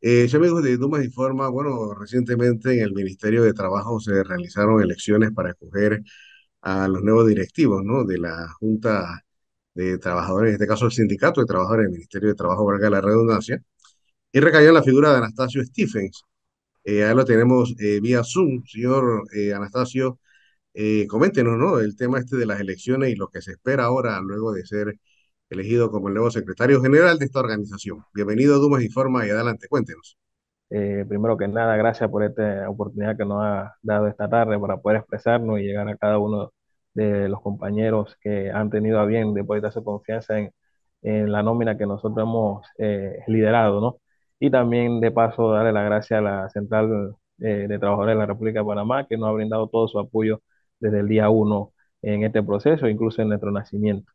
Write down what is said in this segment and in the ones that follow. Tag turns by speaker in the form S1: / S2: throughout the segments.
S1: Eh, amigos de Dumas Informa, bueno, recientemente en el Ministerio de Trabajo se realizaron elecciones para escoger a los nuevos directivos, ¿no? De la Junta de Trabajadores, en este caso el Sindicato de Trabajadores del Ministerio de Trabajo, valga la redundancia, y recayó en la figura de Anastasio Stephens. Eh, ahí lo tenemos eh, vía Zoom. Señor eh, Anastasio, coméntenos, ¿no? El tema este de las elecciones y lo que se espera ahora luego de ser elegido como el nuevo secretario general de esta organización. Bienvenido, Dumas Informa, y adelante,
S2: cuéntenos. Eh, primero que nada, gracias por esta oportunidad que nos ha dado esta tarde para poder expresarnos y llegar a cada uno de los compañeros que han tenido a bien depositar su confianza en, la nómina que nosotros hemos eh, liderado, ¿no? Y también, de paso, darle la gracia a la Central eh, de Trabajadores de la República de Panamá, que nos ha brindado todo su apoyo desde el día uno en este proceso, incluso en nuestro nacimiento.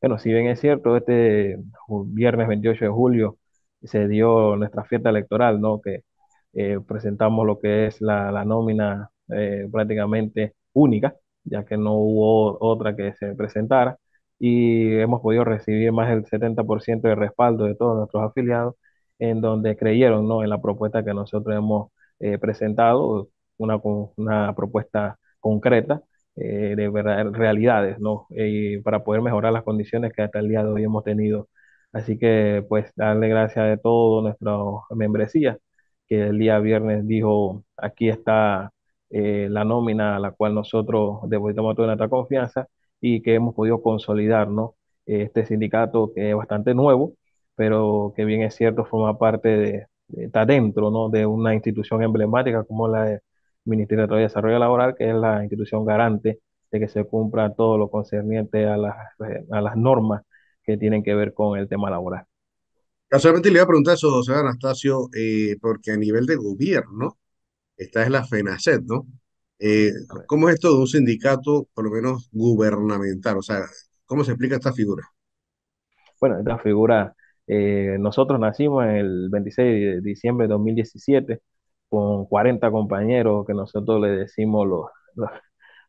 S2: Bueno, si bien es cierto, este viernes 28 de julio se dio nuestra fiesta electoral, ¿no? Que eh, presentamos lo que es la, nómina eh, prácticamente única, ya que no hubo otra que se presentara y hemos podido recibir más del 70% de respaldo de todos nuestros afiliados, en donde creyeron, ¿no? En la propuesta que nosotros hemos eh, presentado, una propuesta concreta eh, de verdad, realidades, ¿no? Y eh, para poder mejorar las condiciones que hasta el día de hoy hemos tenido. Así que, pues, darle gracias de todo nuestra membresía, que el día viernes dijo, aquí está eh, la nómina a la cual nosotros depositamos toda nuestra confianza y que hemos podido consolidar, ¿no? Este sindicato que es bastante nuevo, pero que bien es cierto forma parte de, está dentro ¿no? de una institución emblemática como la de Ministerio de Trabajo y Desarrollo Laboral, que es la institución garante de que se cumpla todo lo concerniente a las, a las normas que tienen que ver con el tema laboral. Casualmente le iba a preguntar eso, José
S1: Anastasio, eh, porque a nivel de gobierno, esta es la FENACET, ¿no? Eh, ¿Cómo es esto de un sindicato, por lo menos gubernamental? O sea, ¿cómo se explica esta figura?
S2: Bueno, esta figura, eh, nosotros nacimos el 26 de diciembre de 2017 con 40 compañeros que nosotros le decimos los,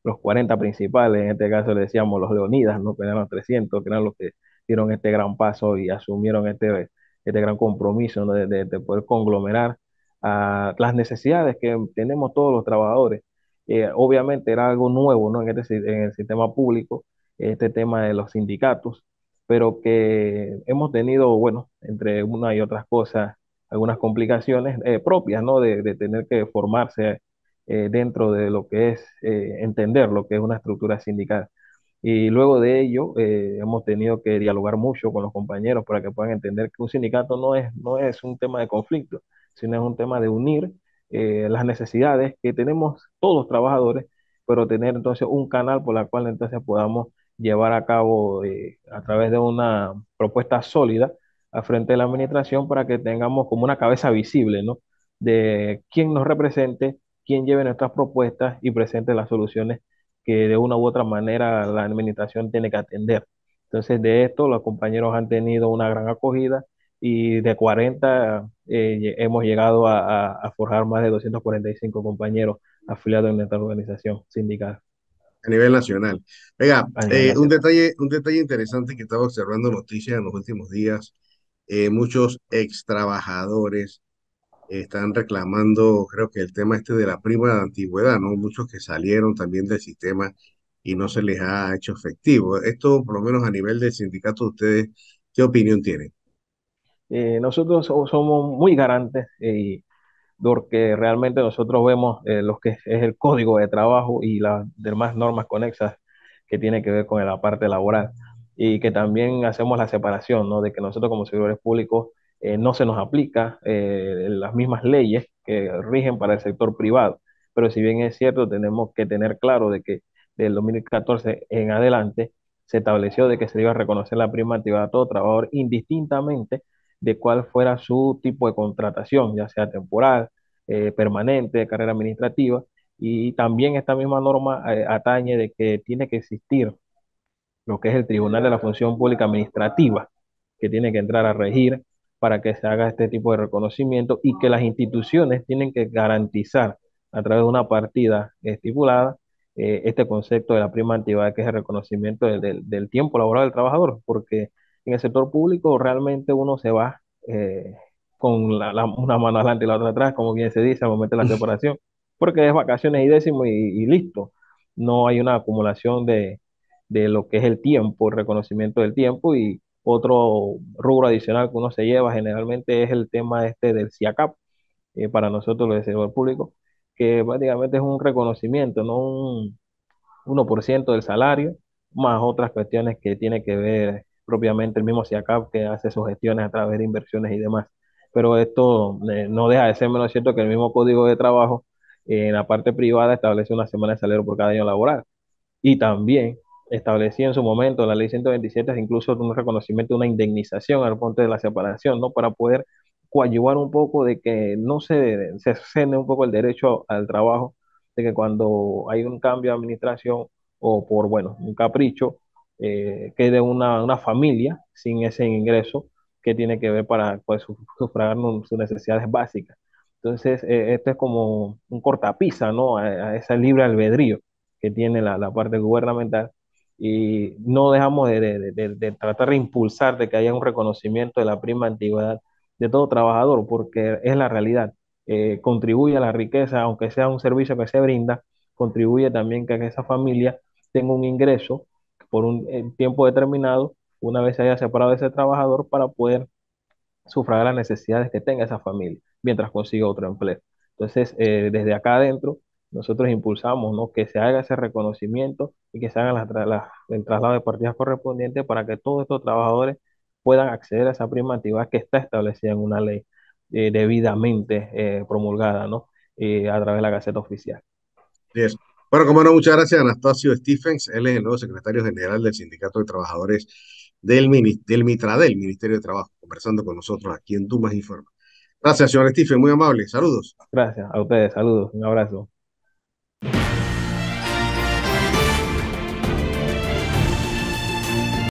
S2: los, 40 principales, en este caso le decíamos los Leonidas, ¿no? que eran los 300, que eran los que dieron este gran paso y asumieron este, este gran compromiso de, poder conglomerar las necesidades que tenemos todos los trabajadores. Eh, obviamente era algo nuevo ¿no? en, este en el sistema público, este tema de los sindicatos, pero que hemos tenido, bueno, entre una y otras cosas, algunas complicaciones eh, propias, ¿no? De, tener que formarse eh, dentro de lo que es eh, entender lo que es una estructura sindical. Y luego de ello, hemos tenido que dialogar mucho con los compañeros para que puedan entender que un sindicato no es, no es un tema de conflicto, sino es un tema de unir las necesidades que tenemos todos los trabajadores, pero tener entonces un canal por el cual entonces podamos llevar a cabo a través de una propuesta sólida al frente de la administración para que tengamos como una cabeza visible, ¿no? De quién nos represente, quién lleve nuestras propuestas y presente las soluciones que de una u otra manera la administración tiene que atender. Entonces, de esto los compañeros han tenido una gran acogida y de 40 eh, hemos llegado a, forjar más de 245 compañeros afiliados en esta organización sindical.
S1: A nivel nacional.
S2: Venga, eh, Un,
S1: detalle, un detalle interesante que estaba observando noticias en los últimos días eh, muchos ex trabajadores están reclamando, creo que el tema este de la prima de antigüedad, ¿no? Muchos que salieron también del sistema y no se les ha hecho efectivo. Esto, por lo menos a nivel del
S2: sindicato, ¿ustedes qué
S1: opinión tienen?
S2: Eh, nosotros somos muy garantes eh, porque realmente nosotros vemos lo que es el código de trabajo y las demás normas conexas que tiene que ver con la parte laboral y que también hacemos la separación, ¿no? De que nosotros como servidores públicos eh, no se nos aplica eh, las mismas leyes que rigen para el sector privado. Pero si bien es cierto, tenemos que tener claro de que del 2014 en adelante se estableció de que se iba a reconocer la prima a todo trabajador indistintamente de cuál fuera su tipo de contratación, ya sea temporal, eh, permanente, de carrera administrativa. Y también esta misma norma atañe de que tiene que existir lo que es el Tribunal de la Función Pública Administrativa, que tiene que entrar a regir para que se haga este tipo de reconocimiento y que las instituciones tienen que garantizar a través de una partida estipulada eh, este concepto de la prima antigüedad, que es el reconocimiento del, tiempo laboral del trabajador, porque en el sector público realmente uno se va eh, con una mano adelante y la otra atrás, como bien se dice al momento de la separación, porque es vacaciones y décimo y listo. No hay una acumulación de, de lo que es el tiempo, el reconocimiento del tiempo y otro rubro adicional que uno se lleva generalmente es el tema este del CIACAP, eh, para nosotros los de servidor público, que básicamente es un reconocimiento, no un 1% del salario, más otras cuestiones que tiene que ver propiamente el mismo CIACAP que hace sus gestiones a través de inversiones y demás. Pero esto eh, no deja de ser menos cierto que el mismo código de trabajo eh, en la parte privada establece una semana de salario por cada año laboral. Y también establecía en su momento la ley 127 incluso un reconocimiento, una indemnización al ponte de la separación, ¿no? Para poder coadyuvar un poco de que no se escene un poco el derecho al trabajo, de que cuando hay un cambio de administración o por, bueno, un capricho, eh, quede una, familia sin ese ingreso que tiene que ver para pues, sufragar sus necesidades básicas. Entonces, eh, esto es como un cortapisa, ¿no? A, ese libre albedrío que tiene la, la parte gubernamental y no dejamos de, tratar de impulsar de que haya un reconocimiento de la prima antigüedad de todo trabajador, porque es la realidad. Eh, contribuye a la riqueza, aunque sea un servicio que se brinda, contribuye también que esa familia tenga un ingreso por un eh, tiempo determinado, una vez haya separado ese trabajador, para poder sufragar las necesidades que tenga esa familia mientras consiga otro empleo. Entonces, eh, desde acá adentro, nosotros impulsamos ¿no? que se haga ese reconocimiento y que se haga el traslado de partidas correspondientes para que todos estos trabajadores puedan acceder a esa primativa que está establecida en una ley eh, debidamente eh, promulgada ¿no? Eh, a través de la Gaceta Oficial. Bueno,
S1: como no, muchas gracias Anastasio Stephens. Él es el nuevo secretario general del Sindicato de Trabajadores del, del MITRADEL, Ministerio de Trabajo, conversando con nosotros aquí en Dumas Informa. Gracias, señor Stephens, muy amable. Saludos. Gracias a ustedes, saludos, un abrazo.